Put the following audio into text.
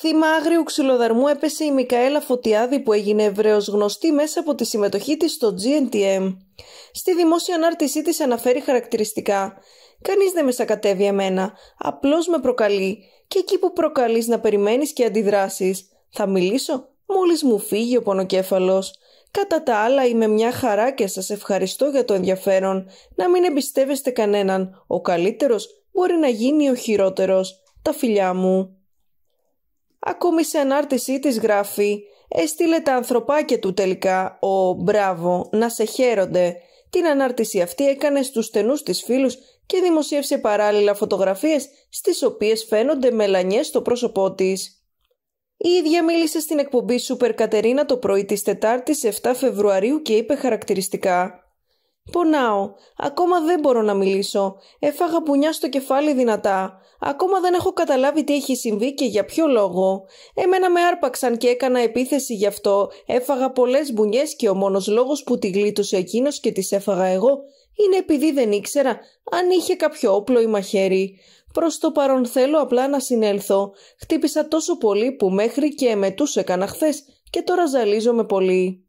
Θύμα άγριου ξυλοδαρμού έπεσε η Μικαέλα Φωτιάδη που έγινε ευρέως γνωστή μέσα από τη συμμετοχή της στο GNTM. Στη δημόσια ανάρτησή της αναφέρει χαρακτηριστικά «Κανείς δεν με σακατεύει εμένα, απλώς με προκαλεί και εκεί που προκαλείς να περιμένεις και αντιδράσεις. Θα μιλήσω μόλις μου φύγει ο πονοκέφαλος. Κατά τα άλλα είμαι μια χαρά και σας ευχαριστώ για το ενδιαφέρον. Να μην εμπιστεύεστε κανέναν, ο καλύτερος μπορεί να γίνει ο χειρότερος. Τα φιλιά μου». Ακόμη σε ανάρτησή της γράφει «Έστειλε τα ανθρωπάκια του τελικά, ο μπράβο, να σε χαίρονται». Την ανάρτηση αυτή έκανε στους στενούς της φίλους και δημοσίευσε παράλληλα φωτογραφίες στις οποίες φαίνονται μελανιές στο πρόσωπό της. Η ίδια μίλησε στην εκπομπή Σούπερ Κατερίνα το πρωί της Τετάρτης 7 Φεβρουαρίου και είπε χαρακτηριστικά Πονάω. Ακόμα δεν μπορώ να μιλήσω. Έφαγα πουνιά στο κεφάλι δυνατά. Ακόμα δεν έχω καταλάβει τι έχει συμβεί και για ποιο λόγο. Εμένα με άρπαξαν και έκανα επίθεση γι' αυτό. Έφαγα πολλές μπουνιές και ο μόνος λόγος που τη γλίτωσε εκείνος και τις έφαγα εγώ είναι επειδή δεν ήξερα αν είχε κάποιο όπλο ή μαχαίρι. Προς το παρόν θέλω απλά να συνέλθω. Χτύπησα τόσο πολύ που μέχρι και τους έκανα χθες και τώρα ζαλίζομαι πολύ.